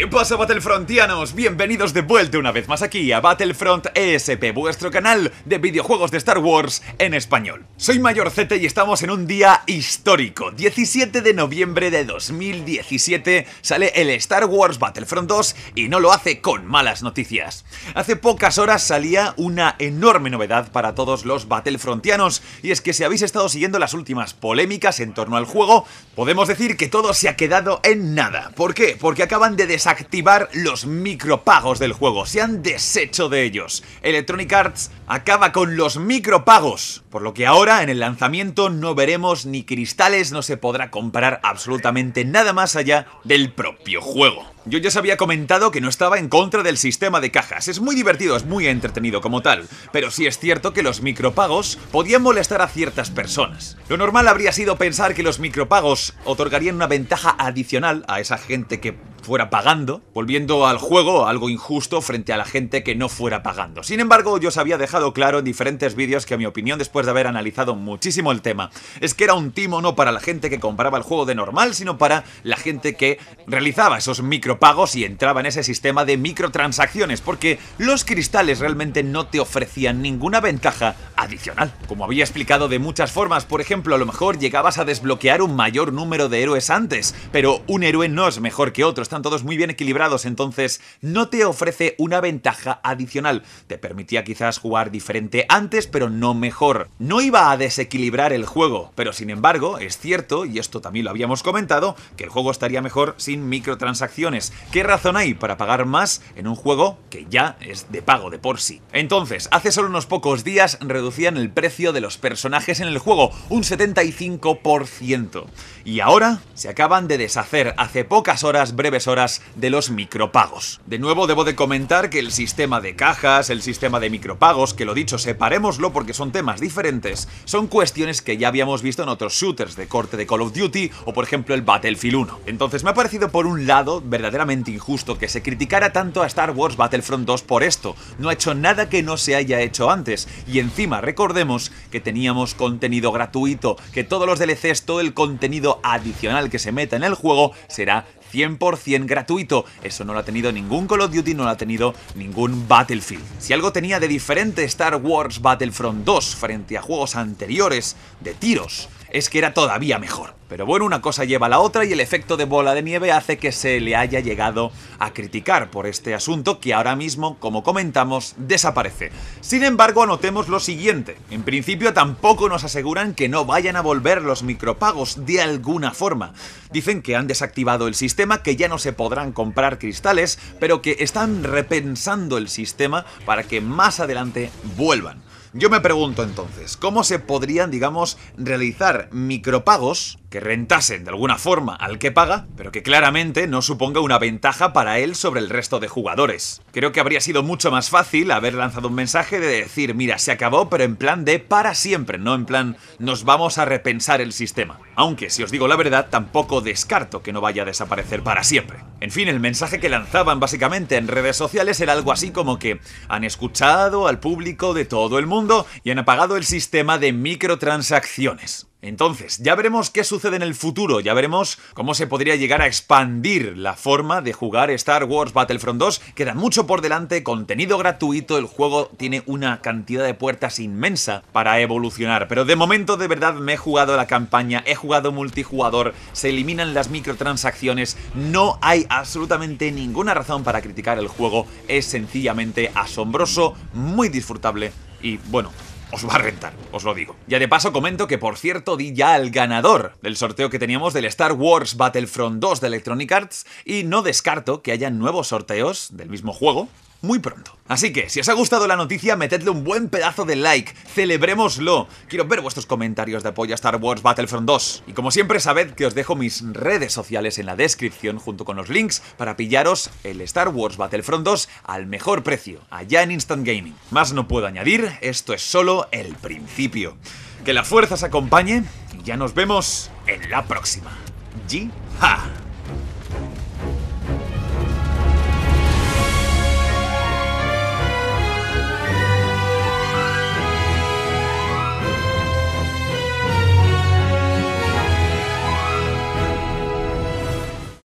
¿Qué pasa Battlefrontianos? Bienvenidos de vuelta una vez más aquí a Battlefront ESP, vuestro canal de videojuegos de Star Wars en español. Soy Mayor Z y estamos en un día histórico. 17 de noviembre de 2017 sale el Star Wars Battlefront 2 y no lo hace con malas noticias. Hace pocas horas salía una enorme novedad para todos los Battlefrontianos y es que si habéis estado siguiendo las últimas polémicas en torno al juego, podemos decir que todo se ha quedado en nada. ¿Por qué? Porque acaban de desarrollar activar los micropagos del juego. Se han deshecho de ellos. Electronic Arts acaba con los micropagos. Por lo que ahora en el lanzamiento no veremos ni cristales, no se podrá comprar absolutamente nada más allá del propio juego. Yo ya os había comentado que no estaba en contra del sistema de cajas, es muy divertido, es muy entretenido como tal, pero sí es cierto que los micropagos podían molestar a ciertas personas. Lo normal habría sido pensar que los micropagos otorgarían una ventaja adicional a esa gente que fuera pagando, volviendo al juego algo injusto frente a la gente que no fuera pagando. Sin embargo, yo os había dejado claro en diferentes vídeos que a mi opinión después de haber analizado muchísimo el tema es que era un timo no para la gente que compraba el juego de normal, sino para la gente que realizaba esos micropagos pagos y entraba en ese sistema de microtransacciones porque los cristales realmente no te ofrecían ninguna ventaja adicional. Como había explicado de muchas formas, por ejemplo, a lo mejor llegabas a desbloquear un mayor número de héroes antes, pero un héroe no es mejor que otro, están todos muy bien equilibrados, entonces no te ofrece una ventaja adicional. Te permitía quizás jugar diferente antes, pero no mejor. No iba a desequilibrar el juego, pero sin embargo, es cierto, y esto también lo habíamos comentado, que el juego estaría mejor sin microtransacciones. ¿Qué razón hay para pagar más en un juego que ya es de pago de por sí? Entonces, hace solo unos pocos días reducían el precio de los personajes en el juego, un 75%. Y ahora se acaban de deshacer hace pocas horas, breves horas, de los micropagos. De nuevo debo de comentar que el sistema de cajas, el sistema de micropagos, que lo dicho, separémoslo porque son temas diferentes, son cuestiones que ya habíamos visto en otros shooters de corte de Call of Duty o por ejemplo el Battlefield 1. Entonces me ha parecido por un lado verdaderamente injusto que se criticara tanto a Star Wars Battlefront 2 por esto, no ha hecho nada que no se haya hecho antes y encima Recordemos que teníamos contenido gratuito, que todos los DLCs, todo el contenido adicional que se meta en el juego será 100% gratuito. Eso no lo ha tenido ningún Call of Duty, no lo ha tenido ningún Battlefield. Si algo tenía de diferente Star Wars Battlefront 2 frente a juegos anteriores de tiros, es que era todavía mejor. Pero bueno, una cosa lleva a la otra y el efecto de bola de nieve hace que se le haya llegado a criticar por este asunto que ahora mismo, como comentamos, desaparece. Sin embargo, anotemos lo siguiente. En principio tampoco nos aseguran que no vayan a volver los micropagos de alguna forma. Dicen que han desactivado el sistema, que ya no se podrán comprar cristales, pero que están repensando el sistema para que más adelante vuelvan. Yo me pregunto entonces, ¿cómo se podrían, digamos, realizar micropagos que rentasen de alguna forma al que paga, pero que claramente no suponga una ventaja para él sobre el resto de jugadores? Creo que habría sido mucho más fácil haber lanzado un mensaje de decir, mira, se acabó, pero en plan de para siempre, no en plan nos vamos a repensar el sistema. Aunque, si os digo la verdad, tampoco descarto que no vaya a desaparecer para siempre. En fin, el mensaje que lanzaban básicamente en redes sociales era algo así como que han escuchado al público de todo el mundo y han apagado el sistema de microtransacciones. Entonces, ya veremos qué sucede en el futuro, ya veremos cómo se podría llegar a expandir la forma de jugar Star Wars Battlefront 2. Queda mucho por delante, contenido gratuito, el juego tiene una cantidad de puertas inmensa para evolucionar. Pero de momento, de verdad, me he jugado la campaña, he jugado multijugador, se eliminan las microtransacciones, no hay absolutamente ninguna razón para criticar el juego, es sencillamente asombroso, muy disfrutable y, bueno, os va a rentar, os lo digo. Ya de paso comento que, por cierto, di ya al ganador del sorteo que teníamos del Star Wars Battlefront 2 de Electronic Arts y no descarto que haya nuevos sorteos del mismo juego muy pronto. Así que, si os ha gustado la noticia, metedle un buen pedazo de like, celebrémoslo. Quiero ver vuestros comentarios de apoyo a Star Wars Battlefront 2. Y como siempre, sabed que os dejo mis redes sociales en la descripción junto con los links para pillaros el Star Wars Battlefront 2 al mejor precio, allá en Instant Gaming. Más no puedo añadir, esto es solo el principio. Que la fuerza os acompañe y ya nos vemos en la próxima. Ji